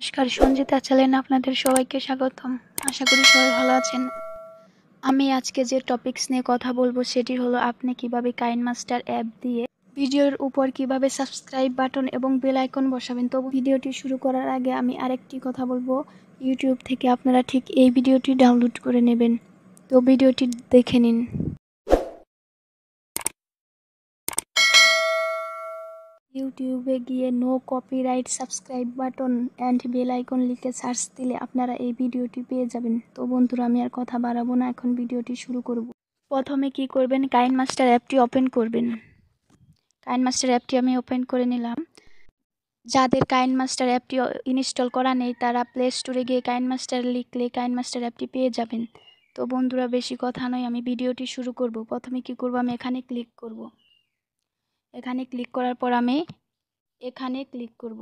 নমস্কার সঞ্জিতা চ্যানেলে আপনাদের সবাইকে স্বাগতম আশা করি সবাই ভালো আছেন আমি আজকে যে টপিকস নিয়ে কথা বলবো সেটি হলো আপনি কিভাবে কাইন মাস্টার অ্যাপ দিয়ে ভিডিওর উপর কিভাবে সাবস্ক্রাইব বাটন এবং বেল আইকন বসাবেন তবু ভিডিওটি শুরু করার আগে আমি আরেকটি কথা বলবো ইউটিউব থেকে আপনারা ঠিক এই ভিডিওটি ডাউনলোড করে নেবেন তো ভিডিওটি দেখে নিন ইউটিউবে গিয়ে no copyright subscribe button and bell icon লিখে সার্চ দিলে আপনারা এই ভিডিওটি পেয়ে যাবেন তো বন্ধুরা আমি আর কথা বাড়াবো না এখন ভিডিওটি শুরু করব প্রথমে কি করবেন কাইন মাস্টার অ্যাপটি ওপেন করবেন কাইন মাস্টার অ্যাপটি আমি ওপেন করে নিলাম যাদের কাইন মাস্টার অ্যাপটি ইনস্টল করা নেই তারা প্লে স্টোরে গিয়ে কাইন মাস্টার লিখলে কাইন মাস্টার অ্যাপটি পেয়ে যাবেন তো বন্ধুরা বেশি কথা নয় আমি ভিডিওটি শুরু করব প্রথমে কি করব আমি এখানে ক্লিক করব এখানে ক্লিক করার পর আমি এখানে ক্লিক করব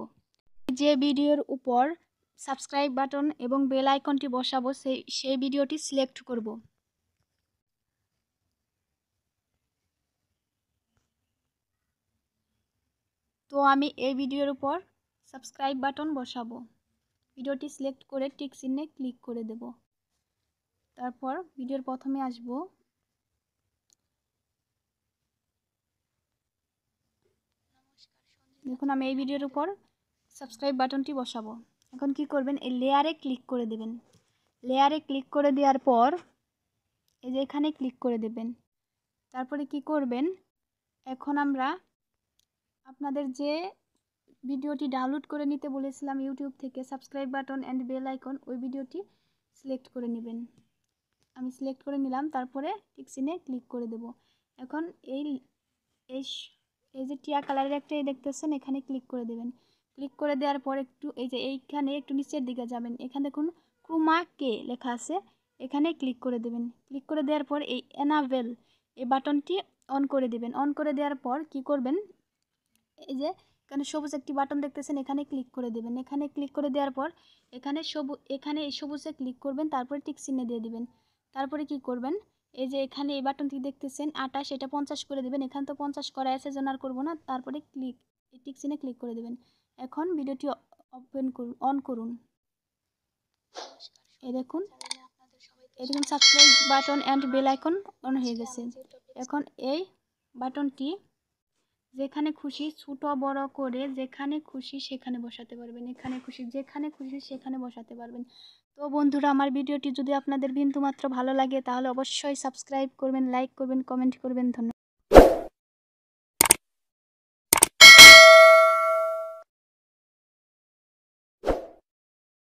যে ভিডিওর উপর সাবস্ক্রাইব বাটন এবং বেল আইকনটি বসাবো সেই সেই ভিডিওটি সিলেক্ট করব তো আমি এই ভিডিওর উপর সাবস্ক্রাইব বাটন বসাবো ভিডিওটি সিলেক্ট করে টিক চিহ্নে ক্লিক করে দেব তারপর ভিডিওর প্রথমে আসবো দেখুন আমি এই ভিডিওর উপর সাবস্ক্রাইব বাটনটি বসাবো এখন কি করবেন এই লেয়ারে ক্লিক করে দেবেন লেয়ারে ক্লিক করে দেওয়ার পর এই যে এখানে ক্লিক করে দেবেন তারপরে কি করবেন এখন আমরা আপনাদের যে ভিডিওটি ডাউনলোড করে নিতে বলেছিলাম ইউটিউব থেকে subscribe button and bell icon ওই ভিডিওটি সিলেক্ট করে নেবেন আমি সিলেক্ট করে নিলাম তারপরে টিক ক্লিক করে দেব এখন এই এই এই যে টিয়া কালারের একটা এই দেখতেছেন এখানে ক্লিক করে দেবেন ক্লিক করে দেওয়ার পর একটু এই যে এইখানে একটু নিচের দিকে যাবেন এখানে দেখুন ক্রুমা কে লেখা আছে এখানে ক্লিক করে দেবেন ক্লিক করে দেওয়ার পর এই এনাভেল এই বাটনটি অন করে দেবেন অন করে দেওয়ার পর কি করবেন এই যে এখানে সবুজ একটি বাটন দেখতেছেন এখানে ক্লিক করে দেবেন এখানে ক্লিক করে দেওয়ার পর এখানে সবু এখানে এই সবুজে ক্লিক করবেন তারপরে টিক চিহ্নে দিয়ে দিবেন তারপরে কি করবেন এই যে এখানে এই বাটনটি দেখতেছেন আটাশ এটা পঞ্চাশ করে দেবেন এখান তো পঞ্চাশ করা আছে জন্য আর করবো না তারপরে ক্লিক এই টিকচিনে ক্লিক করে দেবেন এখন ভিডিওটি ওপেন করুন অন করুন এ দেখুন এরকম subscribe button and bell icon on হয়ে গেছে এখন এই বাটনটি যেখানে খুশি ছোট বড় করে যেখানে খুশি সেখানে বসাতে পারবেন এখানে খুশি যেখানে খুশি সেখানে বসাতে পারবেন তো বন্ধুরা আমার ভিডিওটি যদি আপনাদের বিন্দুমাত্র ভালো লাগে তাহলে অবশ্যই সাবস্ক্রাইব করবেন লাইক করবেন কমেন্ট করবেন ধন্যবাদ